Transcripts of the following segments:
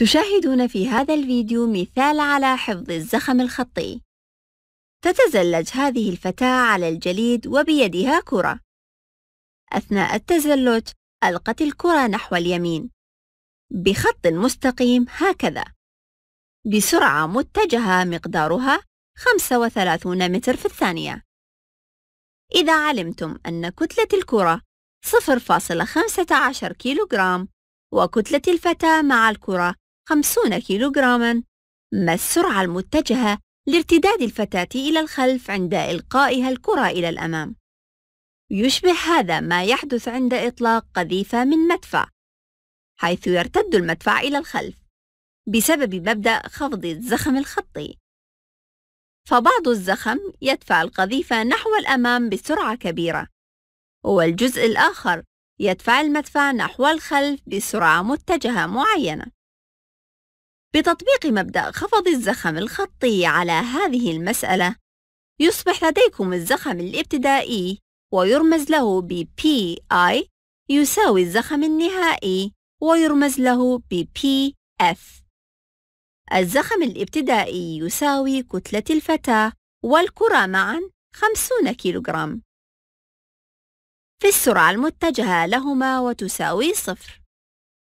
تشاهدون في هذا الفيديو مثال على حفظ الزخم الخطي تتزلج هذه الفتاة على الجليد وبيدها كرة أثناء التزلج ألقت الكرة نحو اليمين بخط مستقيم هكذا بسرعة متجهة مقدارها 35 متر في الثانية إذا علمتم أن كتلة الكرة 0.15 كيلوغرام وكتلة الفتاة مع الكرة 50 كيلوغراما ما السرعة المتجهة لارتداد الفتاة إلى الخلف عند إلقائها الكرة إلى الأمام يشبه هذا ما يحدث عند إطلاق قذيفة من مدفع حيث يرتد المدفع إلى الخلف بسبب مبدأ خفض الزخم الخطي فبعض الزخم يدفع القذيفة نحو الأمام بسرعة كبيرة والجزء الآخر يدفع المدفع نحو الخلف بسرعة متجهة معينة بتطبيق مبدأ خفض الزخم الخطي على هذه المسألة يصبح لديكم الزخم الابتدائي ويرمز له بـ PI يساوي الزخم النهائي ويرمز له بـ PF الزخم الابتدائي يساوي كتلة الفتاة والكرة معا 50 كيلوغرام في السرعة المتجهة لهما وتساوي صفر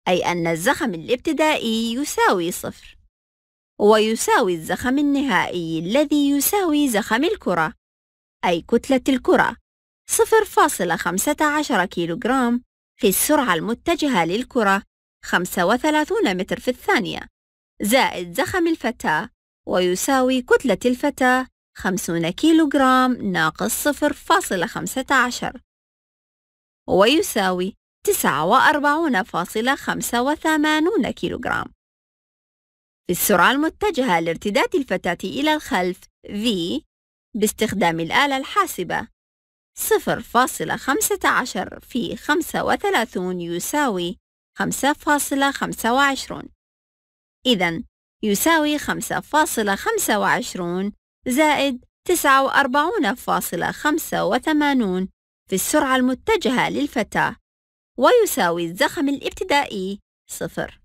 أي أن الزخم الابتدائي يساوي صفر ويساوي الزخم النهائي الذي يساوي زخم الكرة أي كتلة الكرة 0.15 كيلوغرام في السرعة المتجهة للكرة 35 متر في الثانية زائد زخم الفتاة ويساوي كتلة الفتاة 50 كيلوغرام ناقص 0.15 ويساوي 49.85 كيلوغرام في السرعة المتجهة لارتداد الفتاة إلى الخلف V باستخدام الآلة الحاسبة 0.15 في 35 يساوي 5.25 إذن يساوي 5.25 زائد 49.85 في السرعة المتجهة للفتاة ويساوي الزخم الابتدائي صفر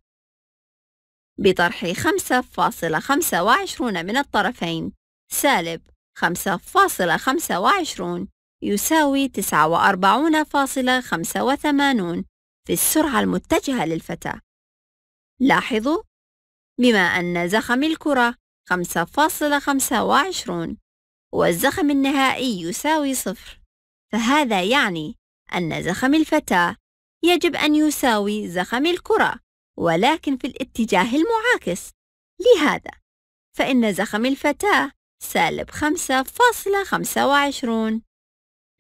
بطرح 5.25 من الطرفين سالب 5.25 يساوي 49.85 في السرعة المتجهة للفتاة لاحظوا بما أن زخم الكرة 5.25 والزخم النهائي يساوي صفر فهذا يعني أن زخم الفتاة يجب أن يساوي زخم الكرة ولكن في الاتجاه المعاكس لهذا فإن زخم الفتاة سالب 5.25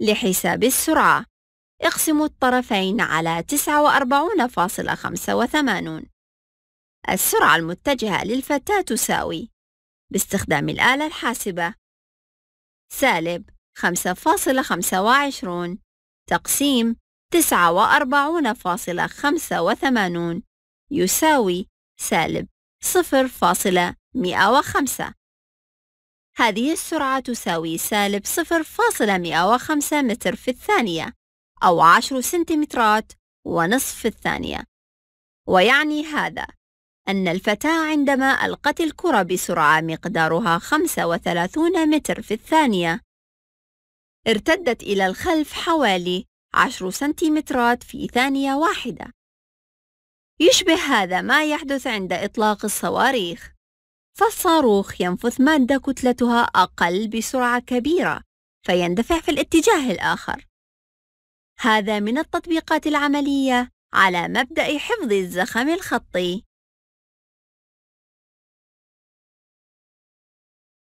لحساب السرعة اقسم الطرفين على 49.85 السرعة المتجهة للفتاة تساوي باستخدام الآلة الحاسبة سالب 5.25 تقسيم تسعة وأربعون فاصلة خمسة وثمانون يساوي سالب صفر فاصلة مئة وخمسة هذه السرعة تساوي سالب صفر فاصلة مئة وخمسة متر في الثانية أو عشر سنتيمترات ونصف في الثانية ويعني هذا أن الفتاة عندما ألقت الكرة بسرعة مقدارها 35 متر في الثانية ارتدت إلى الخلف حوالي عشر سنتيمترات في ثانية واحدة يشبه هذا ما يحدث عند إطلاق الصواريخ فالصاروخ ينفث مادة كتلتها أقل بسرعة كبيرة فيندفع في الاتجاه الآخر هذا من التطبيقات العملية على مبدأ حفظ الزخم الخطي